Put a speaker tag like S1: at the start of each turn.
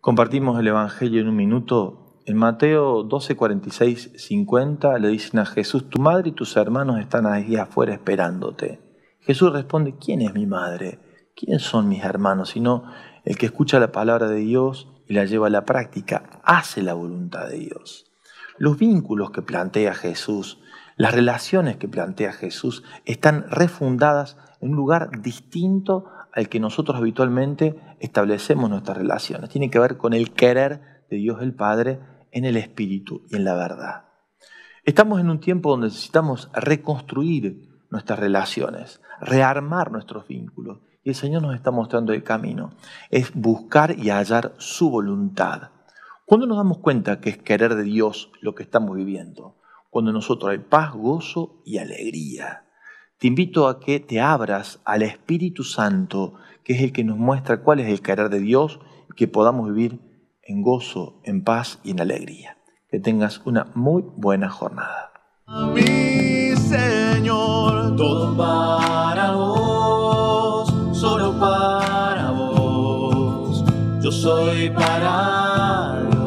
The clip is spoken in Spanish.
S1: Compartimos el Evangelio en un minuto. En Mateo 12, 46, 50 le dicen a Jesús, tu madre y tus hermanos están ahí afuera esperándote. Jesús responde, ¿quién es mi madre? ¿Quién son mis hermanos? Sino el que escucha la palabra de Dios y la lleva a la práctica, hace la voluntad de Dios. Los vínculos que plantea Jesús, las relaciones que plantea Jesús, están refundadas en un lugar distinto al que nosotros habitualmente establecemos nuestras relaciones. Tiene que ver con el querer de Dios el Padre en el Espíritu y en la verdad. Estamos en un tiempo donde necesitamos reconstruir nuestras relaciones, rearmar nuestros vínculos. Y el Señor nos está mostrando el camino. Es buscar y hallar su voluntad. Cuando nos damos cuenta que es querer de Dios lo que estamos viviendo, cuando nosotros hay paz, gozo y alegría te invito a que te abras al Espíritu Santo, que es el que nos muestra cuál es el carácter de Dios, y que podamos vivir en gozo, en paz y en alegría. Que tengas una muy buena jornada.
S2: Señor, todo para vos, solo para vos. Yo soy para